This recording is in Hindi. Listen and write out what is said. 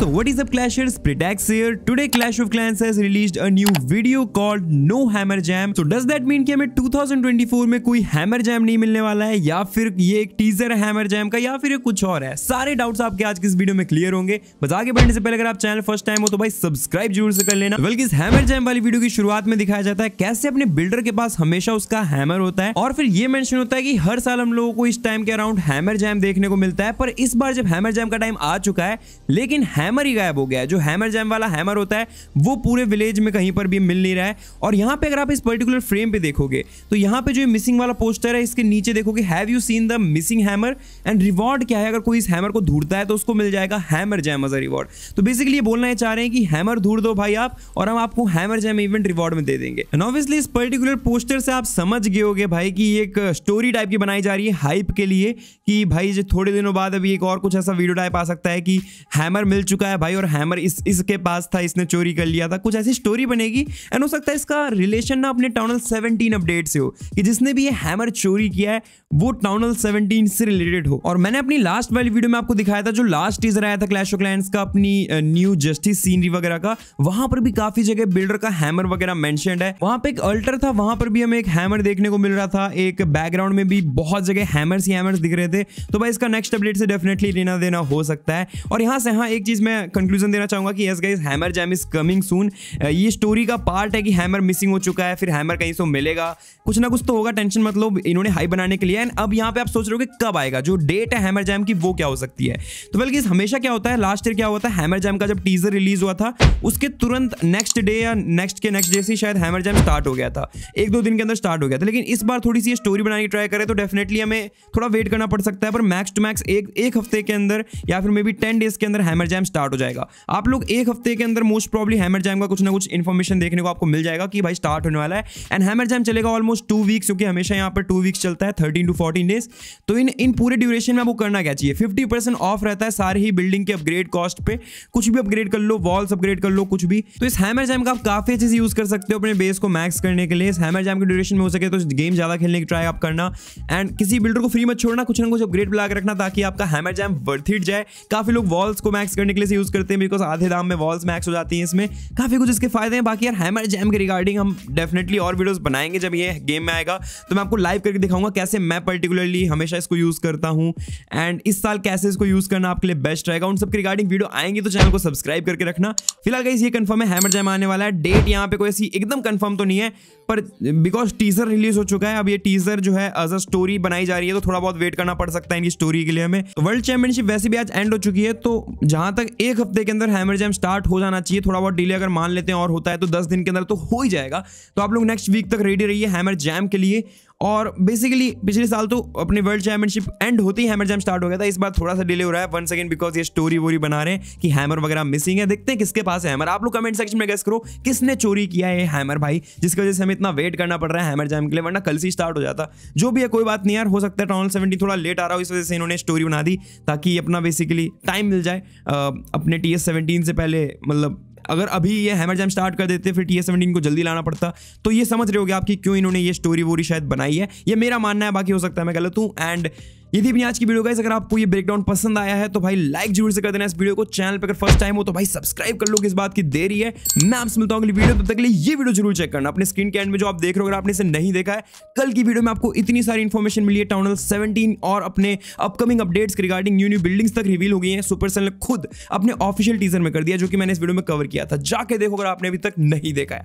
So what is up Clashers, Pritax here. Today Clash of Clans has released a new video called No Hammer Jam. So does that mean कि हमें 2024 में कोई Hammer Jam नहीं मिलने वाला है या फिर ये एक टीजर है Hammer Jam का या फिर ये कुछ और है सारे डाउट्स आपके आज की इस वीडियो में क्लियर होंगे बस आगे बढ़ने से पहले अगर आप चैनल फर्स्ट टाइम हो तो भाई सब्सक्राइब जरूर से कर लेना बल्कि इस हैमर जैम वाली वीडियो की शुरुआत में दिखाया जाता है कैसे अपने बिल्डर के पास हमेशा उसका हैमर होता है और फिर ये मेंशन होता है कि हर साल हम लोगों को इस टाइम के अराउंड हैमर जैम देखने को मिलता है पर इस बार जब हैमर जैम का टाइम आ चुका है लेकिन हैमर हैमर ही गायब हो गया है जो हैमर जैम वाला हैमर होता है वो पूरे विलेज में कहीं पर भी मिल नहीं रहा है और यहाँ पे अगर आप इस पर्टिकुलर फ्रेम पे देखोगे तो यहाँ पे जो मिसिंग वाला पोस्टर है इसके नीचे देखोगे have you seen the missing hammer and reward क्या है अगर कोई इस हैमर को ढूंढता है तो उसको मिल जाएगा hammer jam as a reward तो बेसिकली ये बोलना चाह रहे हैं कि हैमर ढूंढ दो भाई आप और हम आपको हैमर जैम इवेंट रिवॉर्ड में दे देंगे एंड ऑब्वियसली इस पर्टिकुलर पोस्टर से आप समझ गए होगे भाई कि एक स्टोरी टाइप की बनाई जा रही है हाइप के लिए कि भाई जो थोड़े दिनों बाद अभी एक और कुछ ऐसा वीडियो टाइप आ सकता है कि हैमर मिल चुका चुका है भाई और हैमर इस इसके पास था इसने चोरी कर लिया था कुछ ऐसी स्टोरी बनेगी एंड हो सकता है इसका रिलेशन ना अपने टाउनल सेवनटीन अपडेट से हो कि जिसने भी ये हैमर चोरी किया है वो टाउनल सेवनटीन से रिलेटेड हो और मैंने अपनी लास्ट वाली वीडियो में आपको दिखाया था जो लास्ट टीजर आया था क्लैश ऑफ क्लैंड का अपनी न्यू जस्टिस सीनरी वगैरह का वहां पर भी काफी जगह बिल्डर का हैमर वगैरह मैंशन है वहां पर एक अल्टर था वहां पर भी हमें एक हैमर देखने को मिल रहा था एक बैकग्राउंड में भी बहुत जगह हैमर्स ही हैमर्स दिख रहे थे तो भाई इसका नेक्स्ट अपडेट से डेफिनेटली लेना देना हो सकता है और यहां से हाँ एक चीज मैं कंक्लूजन देना चाहूंगा कि yes guys hammer jam is coming soon ये स्टोरी का पार्ट है कि हैमर मिसिंग हो चुका है फिर हैमर कहीं से मिलेगा कुछ ना कुछ तो होगा टेंशन मतलब इन्होंने हाई बनाने के लिए एंड अब यहाँ पे आप सोच रहे हो कि कब आएगा जो डेट है हैमर जैम की वो क्या हो सकती है तो बल्कि हमेशा क्या होता है लास्ट ईयर क्या होता है हैमर जैम का जब टीजर रिलीज हुआ था उसके तुरंत नेक्स्ट डे या नेक्स्ट के नेक्स्ट डे से शायद हैमर जैम स्टार्ट हो गया था एक दो दिन के अंदर स्टार्ट हो गया था लेकिन इस बार थोड़ी सी स्टोरी बनाने की ट्राई करें तो डेफिनेटली हमें थोड़ा वेट करना पड़ सकता है पर मैक्स टू मैक्स एक एक हफ्ते के अंदर या फिर मे बी टेन डेज के अंदर हैमर जैम स्टार्ट स्टार्ट हो जाएगा आप लोग एक हफ्ते के अंदर मोस्ट प्रॉब्ली हैमर जैम का कुछ ना कुछ इन्फॉर्मेशन देखने को आपको मिल जाएगा कि भाई स्टार्ट होने वाला है एंड हैमर जैम चलेगा ऑलमोस्ट टू वीक्स क्योंकि हमेशा यहाँ पर टू वीक्स चलता है थर्टीन टू फोर्टीन डेज तो इन इन पूरे ड्यूरेशन में आपको करना क्या चाहिए फिफ्टी ऑफ रहता है सारे ही बिल्डिंग के अपग्रेड कॉस्ट पर कुछ भी अपग्रेड कर लो वॉल्स अपग्रेड कर लो कुछ भी तो इस हैमर जैम का आप काफी अच्छे से यूज कर सकते हो अपने बेस को मैक्स करने के लिए इस हैमर जैम के ड्यूरेशन में हो सके तो गेम ज्यादा खेलने की ट्राई आप करना एंड किसी बिल्डर को फ्री मत छोड़ना कुछ ना कुछ अपग्रेड बुला रखना ताकि आपका हैमर जैम वर्थ जाए काफी लोग वॉल्स को मैक्स करने के लिए यूज़ करते हैं बिकॉज आधे दाम में वॉल्स मैक्स हो जाती है इसमें काफ़ी कुछ इसके फायदे हैं बाकी यार हैमर जैम के रिगार्डिंग हम डेफिनेटली और वीडियोस बनाएंगे जब ये गेम में आएगा तो मैं आपको लाइव करके दिखाऊंगा कैसे मैं पर्टिकुलरली हमेशा इसको यूज़ करता हूँ एंड इस साल कैसे इसको यूज़ करना आपके लिए बेस्ट रहेगा उन सबके रिगार्डिंग वीडियो आएंगे तो चैनल को सब्सक्राइब करके रखना फिलहाल कहीं ये कन्फर्म है हैमर जैम आने वाला है डेट यहाँ पे कोई ऐसी एकदम कन्फर्म तो नहीं है पर बिकॉज टीजर रिलीज हो चुका है अब ये टीजर जो है एज अ स्टोरी बनाई जा रही है तो थोड़ा बहुत वेट करना पड़ सकता है इनकी स्टोरी के लिए हमें वर्ल्ड चैंपियनशिप वैसे भी आज एंड हो चुकी है तो जहां तक एक हफ्ते के अंदर हैमर जैम स्टार्ट हो जाना चाहिए थोड़ा बहुत डिले अगर मान लेते हैं और होता है तो दस दिन के अंदर तो हो ही जाएगा तो आप लोग नेक्स्ट वीक तक रेडी रहिए हैमर जैम के लिए और बेसिकली पिछले साल तो अपनी वर्ल्ड चैंपियनशिप एंड होती ही हैमर जैम स्टार्ट हो गया था इस बार थोड़ा सा डिले हो रहा है वन सेकंड बिकॉज ये स्टोरी वोरी बना रहे हैं कि हैमर वगैरह मिसिंग है देखते हैं किसके पास है हैमर आप लोग कमेंट सेक्शन में गेस करो किसने चोरी किया है हैमर भाई जिसकी वजह से हमें इतना वेट करना पड़ रहा है हैमर जैम के लिए वरना कल से स्टार्ट हो जाता जो भी है कोई बात नहीं यार हो सकता है टॉनल सेवेंटी थोड़ा लेट आ रहा हो इस वजह से इन्होंने स्टोरी बना दी ताकि अपना बेसिकली टाइम मिल जाए अपने टी एस से पहले मतलब अगर अभी ये हैमर जैम स्टार्ट कर देते फिर टी सेवेंटीन को जल्दी लाना पड़ता तो ये समझ रहे होगे आपकी क्यों इन्होंने ये स्टोरी वोरी शायद बनाई है ये मेरा मानना है बाकी हो सकता है मैं गलत हूँ एंड ये थी आज की वीडियो गाइस अगर आपको ये ब्रेकडाउन पसंद आया है तो भाई लाइक जरूर से कर देना इस वीडियो को चैनल पर अगर फर्स्ट टाइम हो तो भाई सब्सक्राइब कर लो इस बात की देरी है मैं आपसे मिलता हूँ अगली वीडियो तब तक लिए ये वीडियो जरूर चेक करना अपने स्क्रीन के एंड में जो आप देख रहे हो अगर आपने इसे नहीं देखा है कल की वीडियो में आपको इतनी सारी इन्फॉर्मेशन मिली है टाउनल सेवेंटीन और अपने अपकमिंग अपडेट्स के रिगार्डिंग न्यू न्यू बिल्डिंग्स तक रिवील हो गई है सुपरसेल ने खुद अपने ऑफिशियल टीजर में कर दिया जो कि मैंने इस वीडियो में कवर किया था जाके देखो अगर आपने अभी तक नहीं देखा है